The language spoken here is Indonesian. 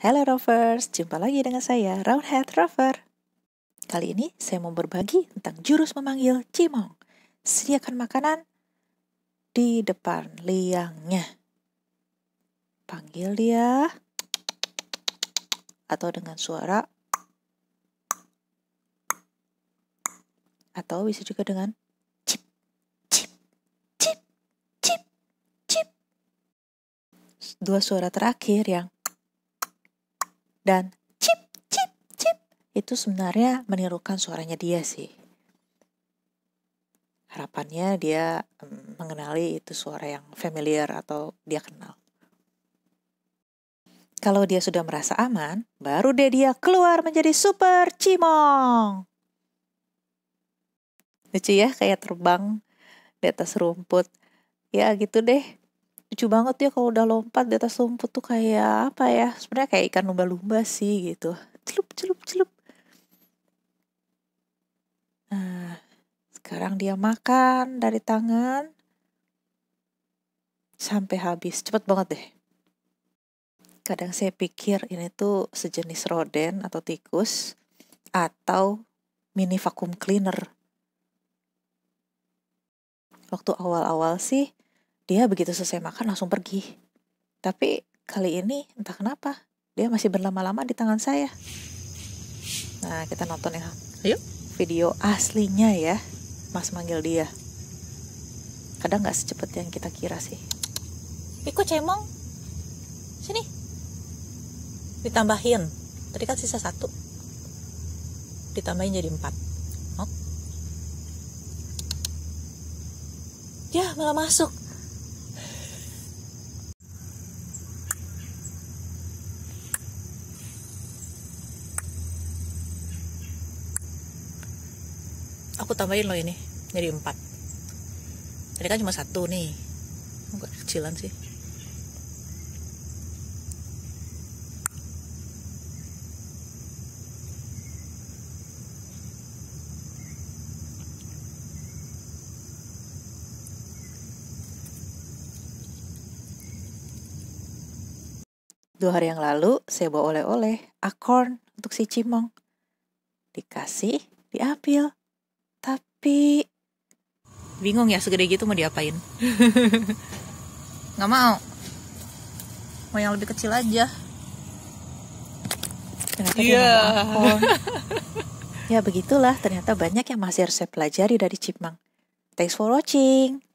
Halo Rovers, jumpa lagi dengan saya Roundhead Rover. Kali ini saya mau berbagi tentang jurus memanggil Cimong. Sediakan makanan di depan liangnya. Panggil dia atau dengan suara atau bisa juga dengan cip cip cip cip cip. Dua suara terakhir yang dan cip cip cip itu sebenarnya menirukan suaranya dia sih. Harapannya dia mengenali itu suara yang familiar atau dia kenal. Kalau dia sudah merasa aman, baru deh dia keluar menjadi super cimong. Lucu ya kayak terbang di atas rumput. Ya gitu deh lucu banget ya kalau udah lompat di atas rumput tuh kayak apa ya sebenarnya kayak ikan lumba-lumba sih gitu celup celup celup nah sekarang dia makan dari tangan sampai habis cepet banget deh kadang saya pikir ini tuh sejenis roden atau tikus atau mini vacuum cleaner waktu awal-awal sih dia begitu selesai makan langsung pergi. Tapi kali ini entah kenapa dia masih berlama-lama di tangan saya. Nah, kita nonton ya. Ayo. Video aslinya ya. Mas manggil dia. Kadang nggak secepat yang kita kira sih. Ikut cemong. Sini. Ditambahin. Tadi kan sisa satu. Ditambahin jadi empat. Ya, malah masuk. aku tambahin loh ini jadi empat tadi kan cuma satu nih enggak kecilan sih Dua hari yang lalu saya bawa oleh-oleh akorn untuk si Cimong. Dikasih, diambil tapi bingung ya segede gitu mau diapain nggak mau mau yang lebih kecil aja ternyata yeah. ya begitulah ternyata banyak yang masih harus saya pelajari dari Cipmang thanks for watching